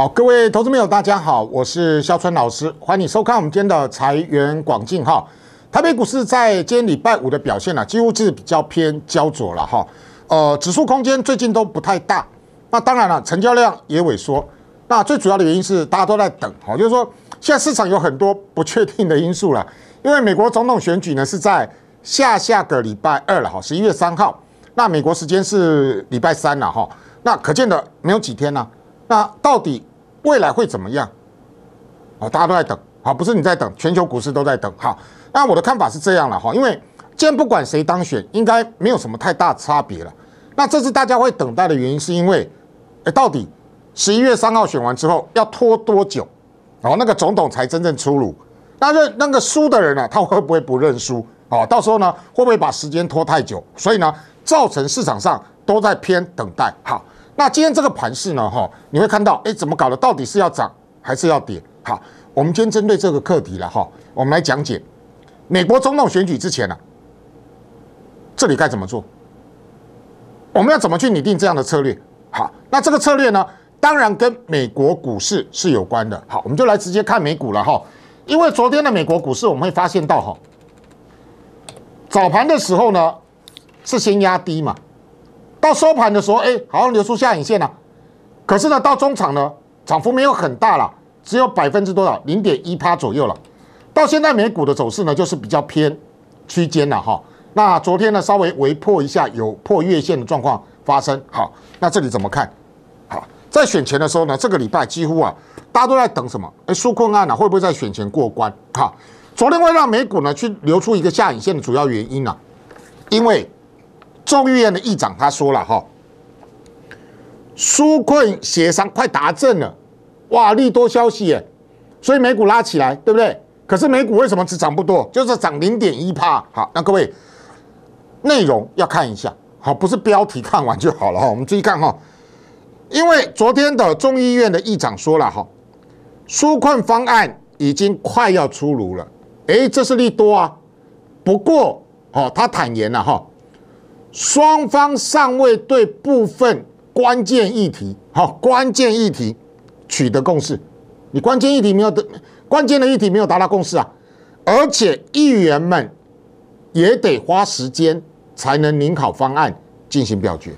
好，各位投资朋友，大家好，我是肖春老师，欢迎收看我们今天的财源广进哈。台北股市在今天礼拜五的表现呢，几乎是比较偏焦灼了哈。呃，指数空间最近都不太大，那当然了，成交量也萎缩。那最主要的原因是大家都在等哈，就是说现在市场有很多不确定的因素了，因为美国总统选举呢是在下下个礼拜二了哈，十一月三号，那美国时间是礼拜三了哈，那可见的没有几天了，那到底？未来会怎么样？哦，大家都在等。好，不是你在等，全球股市都在等。好，那我的看法是这样了哈，因为既然不管谁当选，应该没有什么太大差别了。那这次大家会等待的原因，是因为，哎，到底十一月三号选完之后要拖多久？然后那个总统才真正出炉？那那那个输的人呢，他会不会不认输？哦，到时候呢，会不会把时间拖太久？所以呢，造成市场上都在偏等待。好。那今天这个盘势呢，哈，你会看到，哎，怎么搞的？到底是要涨还是要跌？好，我们今天针对这个课题了，哈，我们来讲解美国总统选举之前呢，这里该怎么做？我们要怎么去拟定这样的策略？好，那这个策略呢，当然跟美国股市是有关的。好，我们就来直接看美股了，哈，因为昨天的美国股市我们会发现到，哈，早盘的时候呢，是先压低嘛。到收盘的时候，哎，好像流出下影线了。可是呢，到中场呢，涨幅没有很大了，只有百分之多少，零点一趴左右了。到现在美股的走势呢，就是比较偏区间了哈。那昨天呢，稍微微破一下，有破月线的状况发生。好，那这里怎么看？好，在选前的时候呢，这个礼拜几乎啊，大家都在等什么？哎，纾困案啊，会不会在选前过关？哈，昨天会让美股呢去流出一个下影线的主要原因呢，因为。众议院的议长他说了哈，纾困协商快达阵了，哇，利多消息耶，所以美股拉起来，对不对？可是美股为什么只涨不多？就是涨零点一帕。好，那各位内容要看一下，好，不是标题看完就好了哈。我们注意看哈，因为昨天的众议院的议长说了哈，纾困方案已经快要出炉了，哎，这是利多啊。不过哦，他坦言了哈。双方尚未对部分关键议题，好关键议题取得共识。你关键议题没有得，关键的议题没有达到共识啊！而且议员们也得花时间才能领好方案进行表决。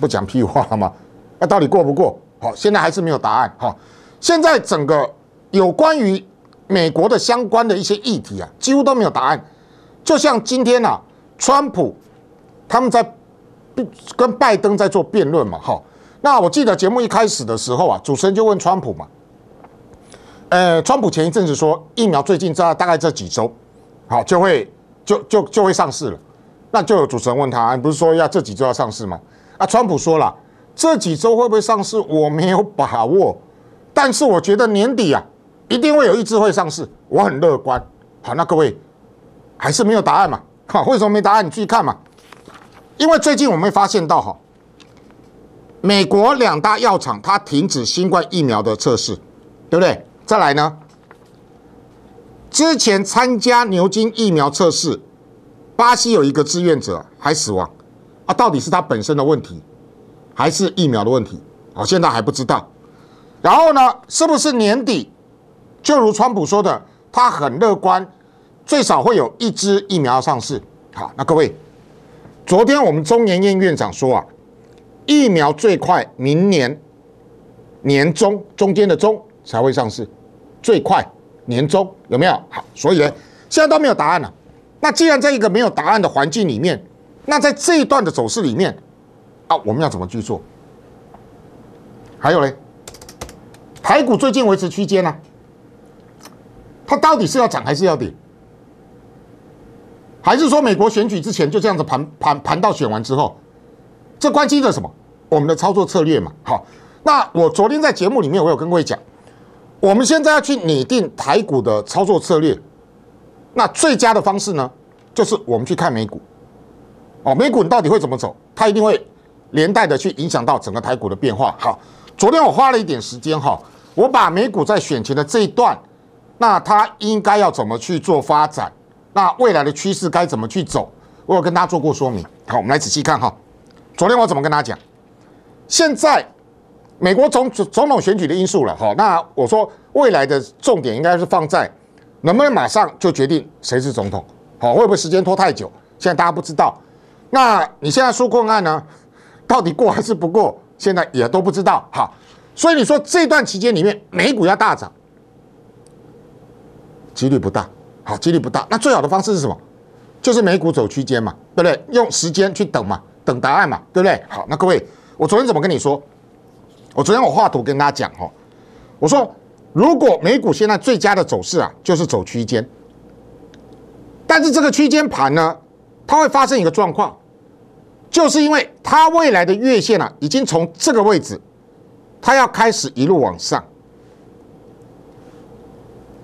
不讲屁话了吗？那到底过不过？好，现在还是没有答案。好，现在整个有关于美国的相关的一些议题啊，几乎都没有答案。就像今天啊，川普。他们在跟拜登在做辩论嘛？哈，那我记得节目一开始的时候啊，主持人就问川普嘛，呃，川普前一阵子说疫苗最近在大概这几周，好就会就就就会上市了。那就有主持人问他，你不是说要这几周要上市吗？啊，川普说了，这几周会不会上市，我没有把握，但是我觉得年底啊，一定会有一支会上市，我很乐观。好，那各位还是没有答案嘛？哈，为什么没答案？你自己看嘛。因为最近我们发现到哈，美国两大药厂它停止新冠疫苗的测试，对不对？再来呢，之前参加牛津疫苗测试，巴西有一个志愿者还死亡啊，到底是他本身的问题，还是疫苗的问题？哦，现在还不知道。然后呢，是不是年底？就如川普说的，他很乐观，最少会有一支疫苗上市。好，那各位。昨天我们中研院院长说啊，疫苗最快明年年中中间的中才会上市，最快年中有没有？好，所以呢，现在都没有答案了。那既然在一个没有答案的环境里面，那在这一段的走势里面啊，我们要怎么去做？还有呢，台股最近维持区间呢，它到底是要涨还是要跌？还是说美国选举之前就这样子盘盘盘到选完之后，这关系着什么？我们的操作策略嘛。好，那我昨天在节目里面我有跟各位讲，我们现在要去拟定台股的操作策略，那最佳的方式呢，就是我们去看美股。哦，美股到底会怎么走？它一定会连带的去影响到整个台股的变化。好，昨天我花了一点时间哈，我把美股在选前的这一段，那它应该要怎么去做发展？那未来的趋势该怎么去走？我有跟大家做过说明。好，我们来仔细看哈。昨天我怎么跟大家讲？现在美国总总统选举的因素了。哈。那我说未来的重点应该是放在能不能马上就决定谁是总统。好，会不会时间拖太久？现在大家不知道。那你现在纾困案呢？到底过还是不过？现在也都不知道。好，所以你说这段期间里面，美股要大涨，几率不大。好，几率不大。那最好的方式是什么？就是美股走区间嘛，对不对？用时间去等嘛，等答案嘛，对不对？好，那各位，我昨天怎么跟你说？我昨天我画图跟大家讲哦，我说如果美股现在最佳的走势啊，就是走区间，但是这个区间盘呢，它会发生一个状况，就是因为它未来的月线啊，已经从这个位置，它要开始一路往上。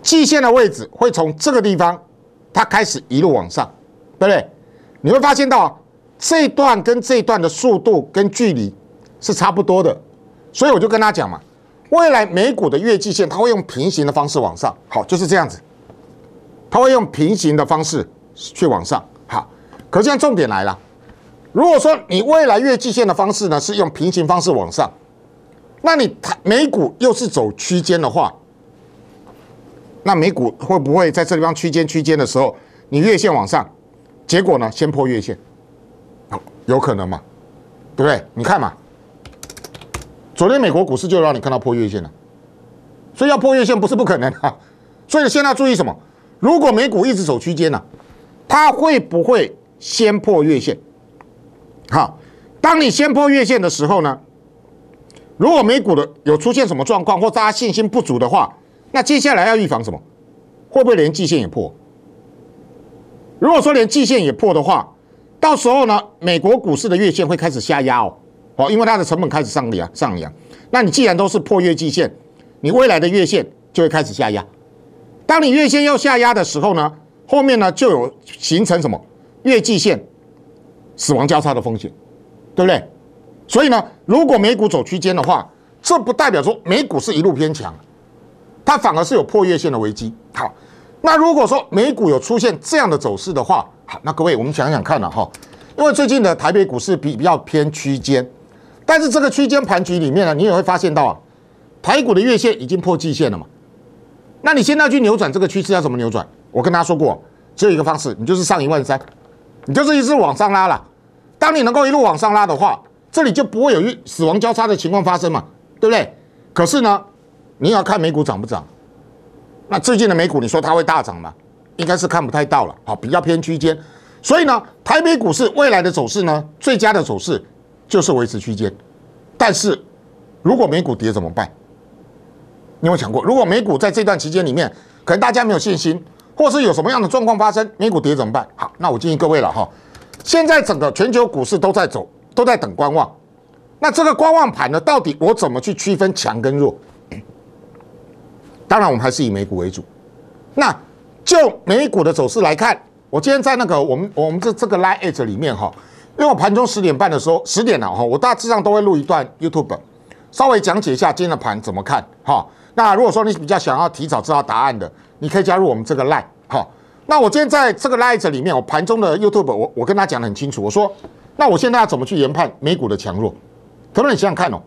季线的位置会从这个地方，它开始一路往上，对不对？你会发现到这一段跟这一段的速度跟距离是差不多的，所以我就跟他讲嘛，未来美股的月季线，它会用平行的方式往上，好，就是这样子，它会用平行的方式去往上，好。可现在重点来了，如果说你未来月季线的方式呢是用平行方式往上，那你它美股又是走区间的话。那美股会不会在这地方区间区间的时候，你月线往上，结果呢？先破月线，有可能吗？对不对？你看嘛，昨天美国股市就让你看到破月线了，所以要破月线不是不可能啊。所以现在注意什么？如果美股一直走区间呢，它会不会先破月线？好，当你先破月线的时候呢，如果美股的有出现什么状况或大家信心不足的话。那接下来要预防什么？会不会连季线也破？如果说连季线也破的话，到时候呢，美国股市的月线会开始下压哦，哦，因为它的成本开始上扬上扬。那你既然都是破月季线，你未来的月线就会开始下压。当你月线要下压的时候呢，后面呢就有形成什么月季线死亡交叉的风险，对不对？所以呢，如果美股走区间的话，这不代表说美股是一路偏强。它反而是有破月线的危机。好，那如果说美股有出现这样的走势的话，好，那各位我们想想看啊、哈，因为最近的台北股市比比较偏区间，但是这个区间盘局里面呢，你也会发现到啊，台股的月线已经破季线了嘛。那你现在去扭转这个趋势要怎么扭转？我跟大家说过，只有一个方式，你就是上一万三，你就是一直往上拉了。当你能够一路往上拉的话，这里就不会有死亡交叉的情况发生嘛，对不对？可是呢？你要看美股涨不涨，那最近的美股，你说它会大涨吗？应该是看不太到了，好，比较偏区间。所以呢，台北股市未来的走势呢，最佳的走势就是维持区间。但是，如果美股跌怎么办？你有想过，如果美股在这段期间里面，可能大家没有信心，或是有什么样的状况发生，美股跌怎么办？好，那我建议各位了哈，现在整个全球股市都在走，都在等观望。那这个观望盘呢，到底我怎么去区分强跟弱？当然，我们还是以美股为主。那就美股的走势来看，我今天在那个我们我们这这个 line Edge 里面哈，因为我盘中十点半的时候，十点了哈，我大致上都会录一段 YouTube，稍微讲解一下今天的盘怎么看哈。那如果说你比较想要提早知道答案的，你可以加入我们这个 line 哈。那我今天在这个 line Edge 里面，我盘中的 YouTube，我我跟他讲得很清楚，我说那我现在要怎么去研判美股的强弱？可能你想想看哦，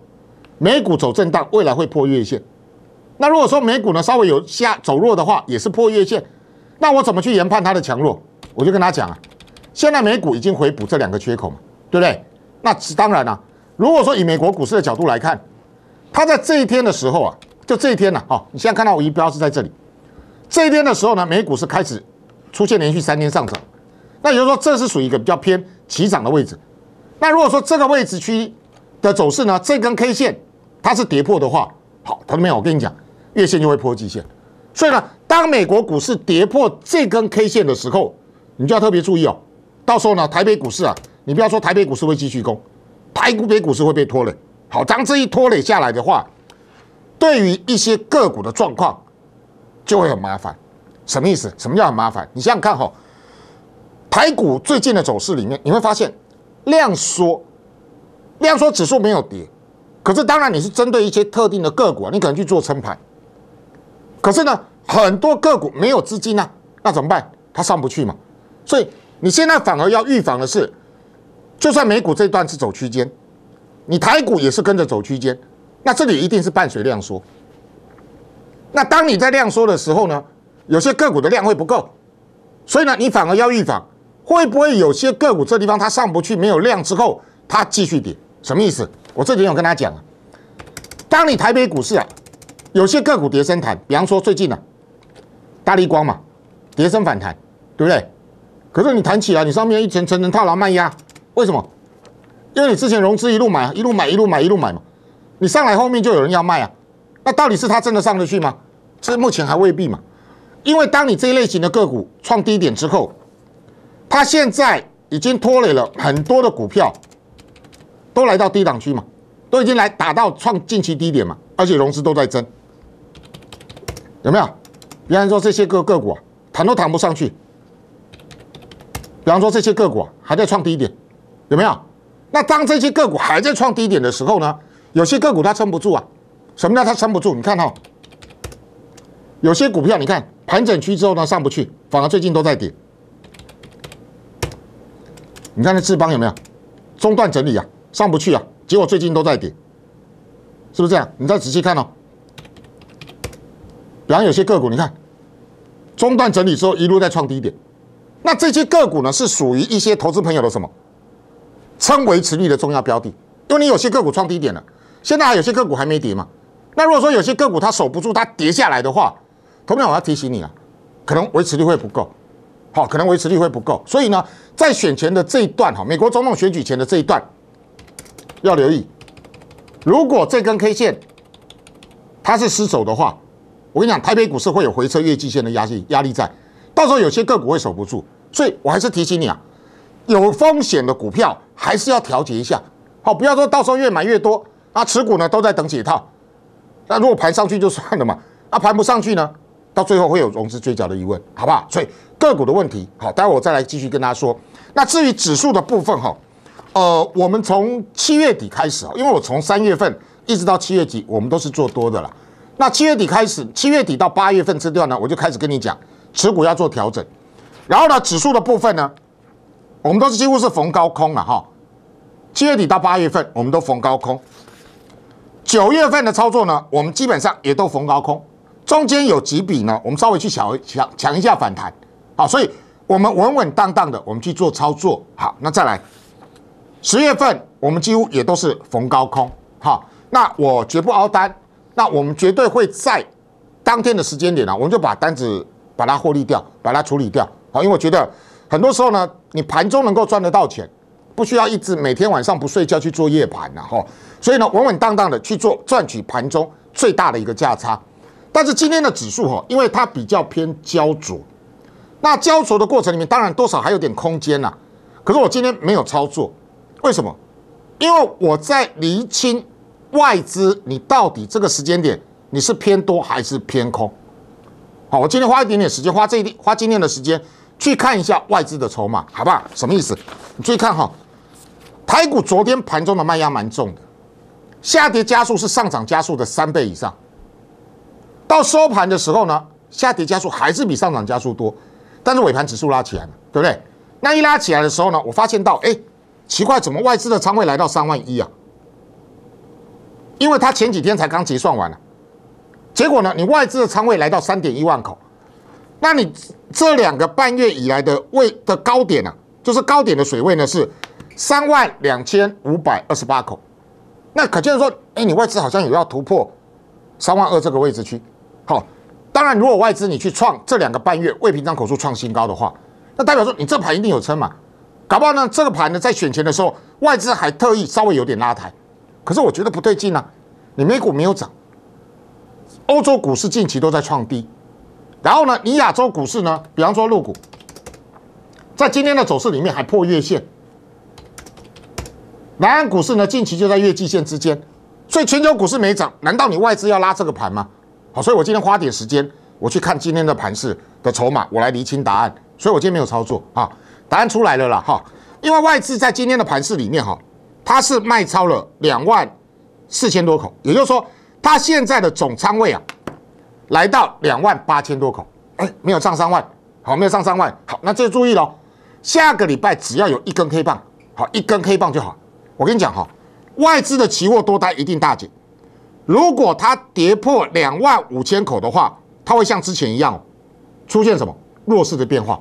美股走震荡，未来会破月线。那如果说美股呢稍微有下走弱的话，也是破月线，那我怎么去研判它的强弱？我就跟他讲啊，现在美股已经回补这两个缺口嘛，对不对？那当然啊，如果说以美国股市的角度来看，它在这一天的时候啊，就这一天呢，哦，你现在看到我仪标是在这里，这一天的时候呢，美股是开始出现连续三天上涨，那也就是说这是属于一个比较偏起涨的位置。那如果说这个位置区的走势呢，这根 K 线它是跌破的话，好，同学们，我跟你讲。月线就会破季线，所以呢，当美国股市跌破这根 K 线的时候，你就要特别注意哦。到时候呢，台北股市啊，你不要说台北股市会继续攻，台股、北股市会被拖累。好，当这一拖累下来的话，对于一些个股的状况就会很麻烦。什么意思？什么叫很麻烦？你想想看哈，台股最近的走势里面，你会发现量缩，量缩指数没有跌，可是当然你是针对一些特定的个股，你可能去做撑盘。可是呢，很多个股没有资金啊，那怎么办？它上不去嘛。所以你现在反而要预防的是，就算美股这段是走区间，你台股也是跟着走区间，那这里一定是伴随量缩。那当你在量缩的时候呢，有些个股的量会不够，所以呢，你反而要预防会不会有些个股这地方它上不去，没有量之后它继续跌，什么意思？我这里有跟大家讲，当你台北股市啊。有些个股跌升弹，比方说最近呢，大力光嘛，跌升反弹，对不对？可是你弹起来，你上面一层层的套牢卖压，为什么？因为你之前融资一路买，一路买，一路买，一路买嘛，你上来后面就有人要卖啊，那到底是它真的上得去吗？这目前还未必嘛，因为当你这一类型的个股创低点之后，它现在已经拖累了很多的股票，都来到低档区嘛，都已经来打到创近期低点嘛，而且融资都在增。有没有？比方说这些个个股，弹都弹不上去。比方说这些个股还在创低点，有没有？那当这些个股还在创低点的时候呢？有些个股它撑不住啊。什么叫它撑不住？你看哈，有些股票你看盘整区之后呢上不去，反而最近都在跌。你看那志邦有没有？中断整理啊，上不去啊，结果最近都在跌，是不是这样？你再仔细看哦。然后有些个股，你看，中段整理之后一路在创低点，那这些个股呢是属于一些投资朋友的什么？称维持率的重要标的，因为你有些个股创低点了，现在还有些个股还没跌嘛。那如果说有些个股它守不住，它跌下来的话，同样我要提醒你啊，可能维持率会不够，好，可能维持率会不够。所以呢，在选前的这一段哈，美国总统选举前的这一段要留意，如果这根 K 线它是失守的话。我跟你讲，台北股市会有回撤月季线的压力压力在，到时候有些个股会守不住，所以我还是提醒你啊，有风险的股票还是要调节一下，好，不要说到时候越买越多啊，持股呢都在等解套，那如果盘上去就算了嘛，啊盘不上去呢，到最后会有融资追缴的疑问，好不好？所以个股的问题，好，待会我再来继续跟大家说。那至于指数的部分哈，呃，我们从七月底开始啊，因为我从三月份一直到七月底，我们都是做多的啦。那七月底开始，七月底到八月份这段呢，我就开始跟你讲，持股要做调整。然后呢，指数的部分呢，我们都是几乎是逢高空了哈。七月底到八月份，我们都逢高空。九月份的操作呢，我们基本上也都逢高空。中间有几笔呢，我们稍微去抢抢抢一下反弹，好，所以我们稳稳当当的，我们去做操作。好，那再来，十月份我们几乎也都是逢高空，好，那我绝不熬单。那我们绝对会在当天的时间点啊，我们就把单子把它获利掉，把它处理掉啊。因为我觉得很多时候呢，你盘中能够赚得到钱，不需要一直每天晚上不睡觉去做夜盘了哈。所以呢，稳稳当当的去做赚取盘中最大的一个价差。但是今天的指数哈，因为它比较偏焦灼，那焦灼的过程里面，当然多少还有点空间呐。可是我今天没有操作，为什么？因为我在厘清。外资，你到底这个时间点你是偏多还是偏空？好，我今天花一点点时间，花这一点花今天的时间去看一下外资的筹码，好不好？什么意思？你注意看哈，台股昨天盘中的卖压蛮重的，下跌加速是上涨加速的三倍以上。到收盘的时候呢，下跌加速还是比上涨加速多，但是尾盘指数拉起来了，对不对？那一拉起来的时候呢，我发现到，哎，奇怪，怎么外资的仓位来到三万一啊？因为他前几天才刚结算完了，结果呢，你外资的仓位来到三点一万口，那你这两个半月以来的位的高点呢，就是高点的水位呢是三万两千五百二十八口，那可见说，哎，你外资好像有要突破三万二这个位置去，好，当然如果外资你去创这两个半月未平仓口数创新高的话，那代表说你这盘一定有撑嘛，搞不好呢这个盘呢在选前的时候外资还特意稍微有点拉抬。可是我觉得不对劲啊！你美股没有涨，欧洲股市近期都在创低，然后呢，你亚洲股市呢，比方说入股，在今天的走势里面还破月线，南岸股市呢近期就在月季线之间，所以全球股市没涨，难道你外资要拉这个盘吗？好，所以我今天花点时间，我去看今天的盘市的筹码，我来厘清答案。所以我今天没有操作啊，答案出来了啦，哈，因为外资在今天的盘市里面，哈。它是卖超了两万四千多口，也就是说，它现在的总仓位啊，来到两万八千多口。哎，没有上三万，好，没有上三万，好，那这注意喽。下个礼拜只要有一根黑棒，好，一根黑棒就好。我跟你讲哈，外资的期货多单一定大减。如果它跌破两万五千口的话，它会像之前一样出现什么弱势的变化，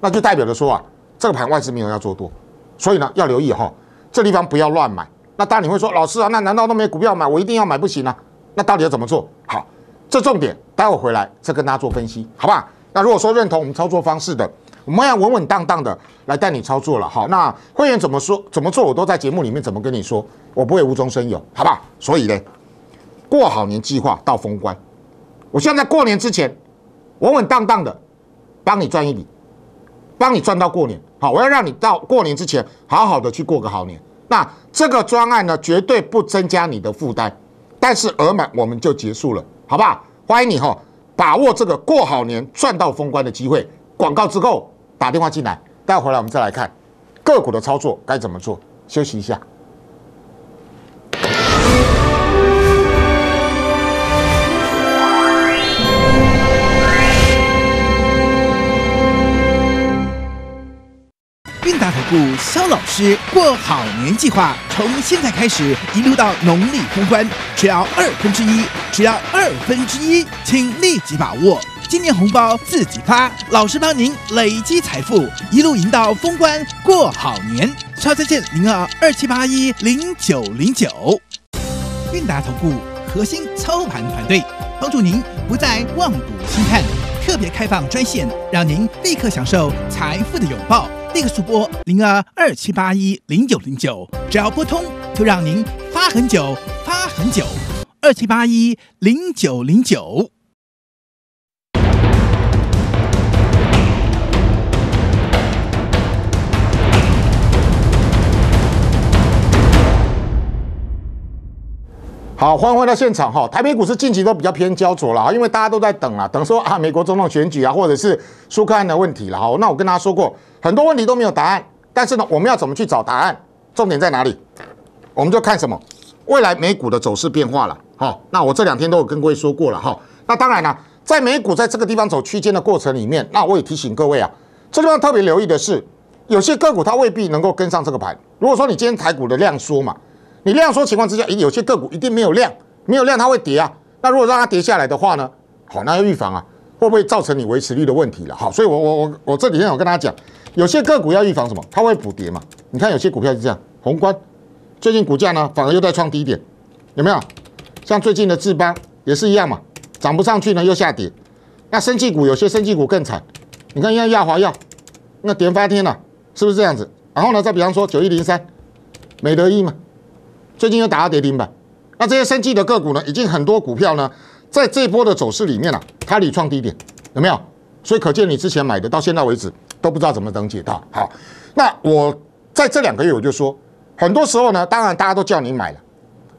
那就代表着说啊，这个盘外资没有要做多，所以呢，要留意哈。这地方不要乱买。那当然你会说，老师啊，那难道都没股票买？我一定要买，不行啊？那到底要怎么做？好，这重点，待会回来再跟大家做分析，好吧？那如果说认同我们操作方式的，我们要稳稳当当的来带你操作了。好，那会员怎么说怎么做，我都在节目里面怎么跟你说，我不会无中生有，好吧？所以呢，过好年计划到封关，我希望在过年之前稳稳当当的帮你赚一笔。帮你赚到过年，好，我要让你到过年之前好好的去过个好年。那这个专案呢，绝对不增加你的负担，但是额满我们就结束了，好不好？欢迎你哈，把握这个过好年赚到封关的机会。广告之后打电话进来，待会回来我们再来看个股的操作该怎么做。休息一下。回顾肖老师过好年计划，从现在开始一路到农历封关，只要二分之一，只要二分之一，请立即把握，今年红包自己发，老师帮您累积财富，一路赢到封关过好年。超在线零二二七八一零九零九，韵达投顾核心操盘团队帮助您不再望股兴叹，特别开放专线，让您立刻享受财富的拥抱。立刻速播零二二七八一零九零九，只要拨通，就让您发很久，发很久。二七八一零九零九。好，欢迎回到现场哈。台北股市近期都比较偏焦灼了因为大家都在等啊，等说啊，美国总统选举啊，或者是苏克安的问题了哈。那我跟大家说过，很多问题都没有答案，但是呢，我们要怎么去找答案？重点在哪里？我们就看什么？未来美股的走势变化了。好，那我这两天都有跟各位说过了哈。那当然呢，在美股在这个地方走区间的过程里面，那我也提醒各位啊，这地方特别留意的是，有些个股它未必能够跟上这个盘。如果说你今天台股的量缩嘛。你量缩情况之下，有些个股一定没有量，没有量它会跌啊。那如果让它跌下来的话呢？好，那要预防啊，会不会造成你维持率的问题了？好，所以我我我我这几天我跟大家讲，有些个股要预防什么？它会补跌嘛？你看有些股票是这样，宏观最近股价呢反而又在创低点，有没有？像最近的智邦也是一样嘛，涨不上去呢又下跌。那升绩股有些升绩股更惨，你看像亚华药，那跌翻天了，是不是这样子？然后呢，再比方说九一零三，美德益嘛。最近又打跌停吧？那这些升绩的个股呢？已经很多股票呢，在这波的走势里面啊，它屡创低点，有没有？所以可见你之前买的，到现在为止都不知道怎么等解套。好，那我在这两个月我就说，很多时候呢，当然大家都叫你买了，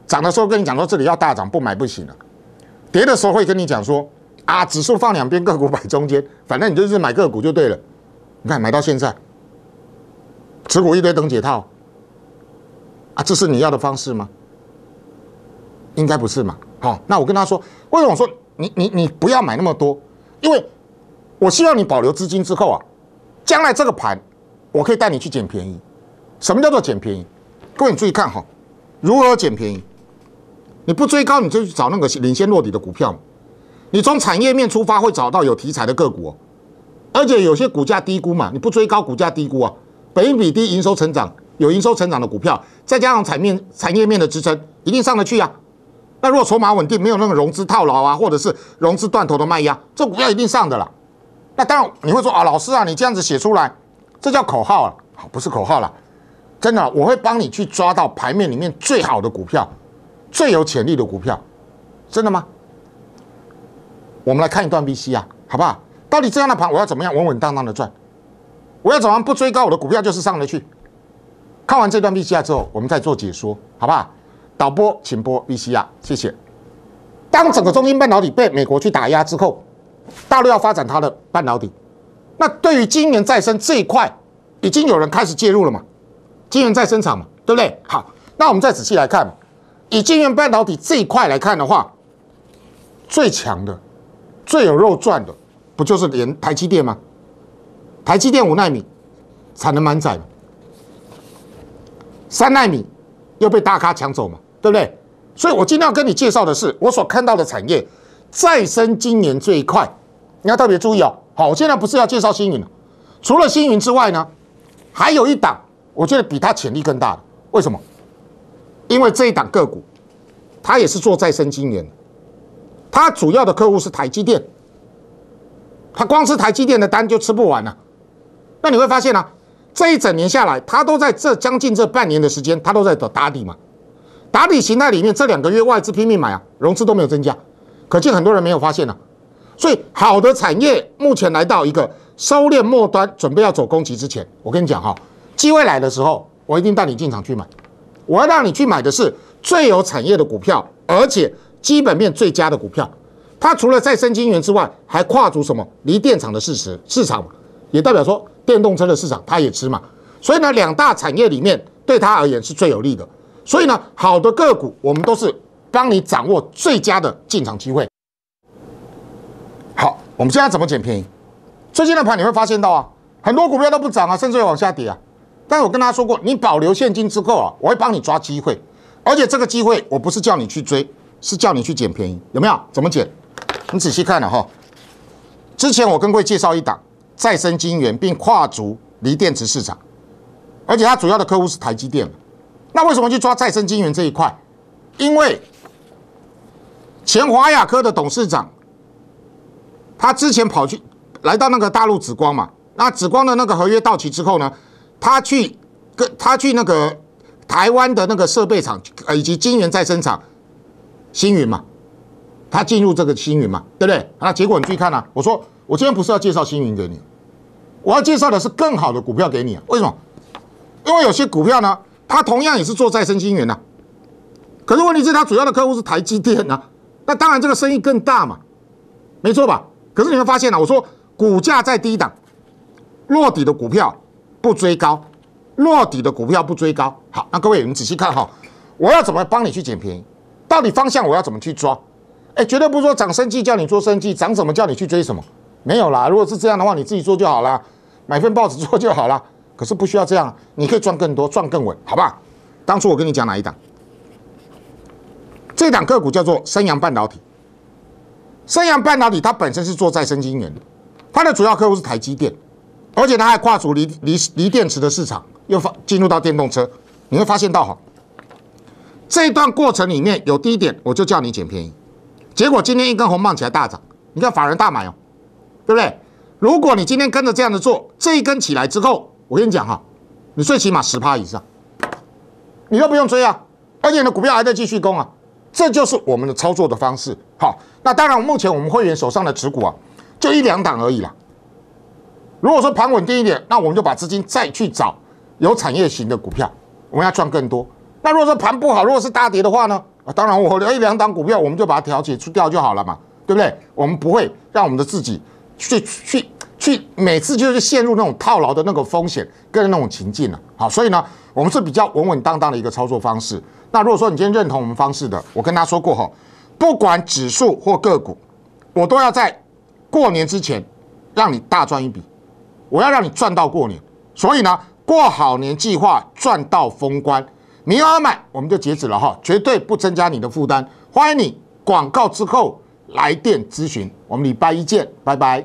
涨的时候跟你讲说这里要大涨，不买不行了；跌的时候会跟你讲说啊，指数放两边，个股摆中间，反正你就是买个股就对了。你看买到现在，持股一堆等解套。啊，这是你要的方式吗？应该不是嘛。好，那我跟他说，为什么我说你你你不要买那么多？因为我希望你保留资金之后啊，将来这个盘我可以带你去捡便宜。什么叫做捡便宜？各位你注意看哈，如何捡便宜？你不追高，你就去找那个领先落底的股票。你从产业面出发，会找到有题材的个股，而且有些股价低估嘛，你不追高，股价低估啊，本益比低，营收成长。有营收成长的股票，再加上产面、产业面的支撑，一定上得去啊。那如果筹码稳定，没有那个融资套牢啊，或者是融资断头的卖压，这股票一定上的啦。那当然你会说啊，老师啊，你这样子写出来，这叫口号啊，好，不是口号了。真的，我会帮你去抓到盘面里面最好的股票，最有潜力的股票，真的吗？我们来看一段 B C 啊，好不好？到底这样的盘我要怎么样稳稳当当的赚？我要么样不追高，我的股票就是上得去。看完这段 v C R 之后，我们再做解说，好不好？导播，请播 v C R，谢谢。当整个中芯半导体被美国去打压之后，大陆要发展它的半导体，那对于晶圆再生这一块，已经有人开始介入了嘛？晶圆再生厂嘛，对不对？好，那我们再仔细来看，以晶圆半导体这一块来看的话，最强的、最有肉赚的，不就是连台积电吗？台积电五纳米产能满载。三纳米又被大咖抢走嘛，对不对？所以我今天要跟你介绍的是我所看到的产业再生晶圆最快，你要特别注意哦。好，我现在不是要介绍星云了，除了星云之外呢，还有一档我觉得比它潜力更大的，为什么？因为这一档个股，它也是做再生晶的，它主要的客户是台积电，它光是台积电的单就吃不完了，那你会发现呢？这一整年下来，他都在这将近这半年的时间，他都在打打底嘛。打底形态里面，这两个月外资拼命买啊，融资都没有增加，可见很多人没有发现呢。所以，好的产业目前来到一个收敛末端，准备要走攻击之前，我跟你讲哈，机会来的时候，我一定带你进场去买。我要让你去买的是最有产业的股票，而且基本面最佳的股票。它除了再生资源之外，还跨足什么离电厂的市值市场。也代表说电动车的市场它也吃嘛，所以呢两大产业里面对它而言是最有利的，所以呢好的个股我们都是帮你掌握最佳的进场机会。好，我们现在怎么捡便宜？最近的盘你会发现到啊，很多股票都不涨啊，甚至会往下跌啊。但我跟大家说过，你保留现金之后啊，我会帮你抓机会，而且这个机会我不是叫你去追，是叫你去捡便宜，有没有？怎么捡？你仔细看了哈，之前我跟各位介绍一档。再生晶圆，并跨足锂电池市场，而且它主要的客户是台积电。那为什么去抓再生晶圆这一块？因为前华亚科的董事长，他之前跑去来到那个大陆紫光嘛，那紫光的那个合约到期之后呢，他去跟他去那个台湾的那个设备厂，以及晶圆再生厂，星云嘛，他进入这个星云嘛，对不对？啊，结果你注意看啊，我说。我今天不是要介绍星云给你，我要介绍的是更好的股票给你啊。为什么？因为有些股票呢，它同样也是做再生星源呐，可是问题是它主要的客户是台积电呐，那当然这个生意更大嘛，没错吧？可是你会发现呢，我说股价在低档，落底的股票不追高，落底的股票不追高。好，那各位你仔细看哈，我要怎么帮你去捡便宜？到底方向我要怎么去抓？哎，绝对不是说涨生计叫你做生计，涨什么叫你去追什么。没有啦，如果是这样的话，你自己做就好啦，买份报纸做就好啦。可是不需要这样，你可以赚更多，赚更稳，好不好？当初我跟你讲哪一档？这档个股叫做升阳半导体。升阳半导体它本身是做再生晶圆，它的主要客户是台积电，而且它还跨足锂锂锂电池的市场，又发进入到电动车。你会发现到哈，这段过程里面有低点，我就叫你捡便宜。结果今天一根红棒起来大涨，你看法人大买哦。对不对？如果你今天跟着这样子做，这一根起来之后，我跟你讲哈，你最起码十趴以上，你都不用追啊。而且你的股票还在继续攻啊，这就是我们的操作的方式。好，那当然，目前我们会员手上的持股啊，就一两档而已啦。如果说盘稳定一点，那我们就把资金再去找有产业型的股票，我们要赚更多。那如果说盘不好，如果是大跌的话呢？啊，当然我一两档股票，我们就把它调节出掉就好了嘛，对不对？我们不会让我们的自己。去去去，每次就是陷入那种套牢的那个风险跟那种情境了。好，所以呢，我们是比较稳稳当当的一个操作方式。那如果说你今天认同我们方式的，我跟他说过哈，不管指数或个股，我都要在过年之前让你大赚一笔，我要让你赚到过年。所以呢，过好年计划赚到封关，你要买我们就截止了哈，绝对不增加你的负担。欢迎你，广告之后。来电咨询，我们礼拜一见，拜拜。